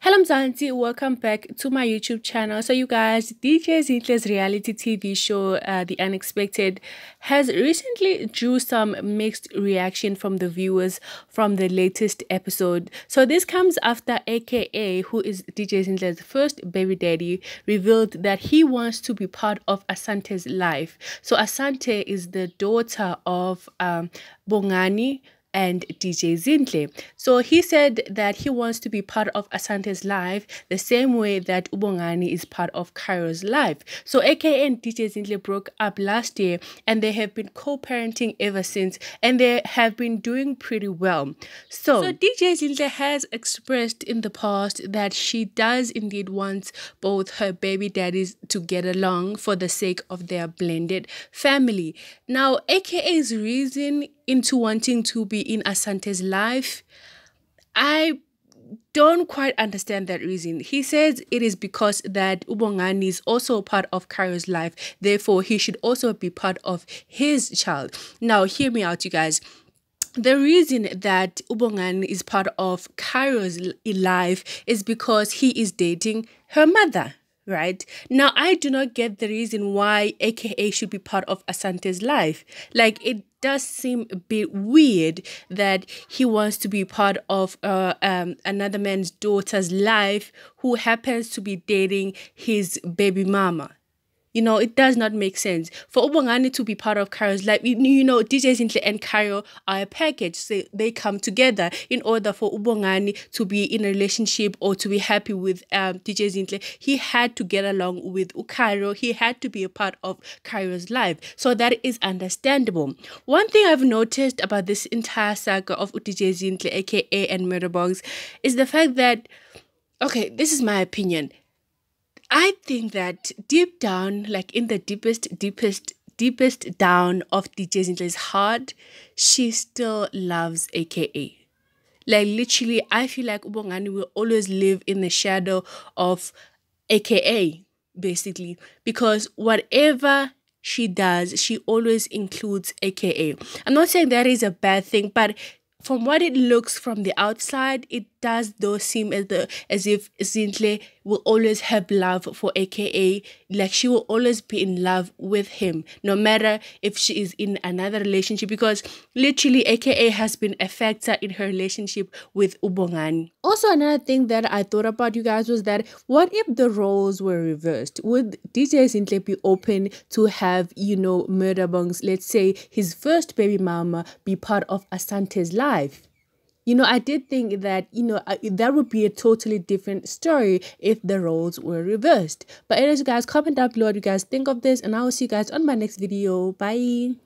Hello, I'm Welcome back to my YouTube channel. So, you guys, DJ Zintle's reality TV show, uh, The Unexpected, has recently drew some mixed reaction from the viewers from the latest episode. So, this comes after AKA, who is DJ Zintle's first baby daddy, revealed that he wants to be part of Asante's life. So, Asante is the daughter of um, Bongani, and DJ Zintle. So he said that he wants to be part of Asante's life the same way that Ubongani is part of Cairo's life. So AKA and DJ Zintle broke up last year and they have been co-parenting ever since and they have been doing pretty well. So, so DJ Zintle has expressed in the past that she does indeed wants both her baby daddies to get along for the sake of their blended family. Now, AKA's reason into wanting to be in Asante's life. I don't quite understand that reason. He says it is because that Ubongani is also part of Kairo's life, therefore, he should also be part of his child. Now, hear me out, you guys. The reason that Ubongani is part of Kairo's life is because he is dating her mother right? Now, I do not get the reason why AKA should be part of Asante's life. Like, it does seem a bit weird that he wants to be part of uh, um, another man's daughter's life who happens to be dating his baby mama. You know, it does not make sense. For Ubongani to be part of Cairo's life, you, know, DJ Zintle and Cairo are a package. So they come together in order for Ubongani to be in a relationship or to be happy with um, DJ Zintle. He had to get along with Cairo. He had to be a part of Cairo's life. So that is understandable. One thing I've noticed about this entire saga of DJ Zintle, aka and Murderbongs, is the fact that, okay, this is my opinion I think that deep down, like in the deepest, deepest, deepest down of DJ Zindler's heart, she still loves AKA. Like literally, I feel like Ubongani will always live in the shadow of AKA, basically, because whatever she does, she always includes AKA. I'm not saying that is a bad thing, but from what it looks from the outside, it does though seem as the as if Zintle will always have love for AKA. Like she will always be in love with him, no matter if she is in another relationship, because literally AKA has been a factor in her relationship with Ubongani. Also, another thing that I thought about you guys was that what if the roles were reversed? Would DJ Sintle be open to have, you know, Murder Bongs, let's say his first baby mama, be part of Asante's life? you know, I did think that, you know, that would be a totally different story if the roles were reversed. But anyways, you guys, comment down below what you guys think of this, and I will see you guys on my next video. Bye.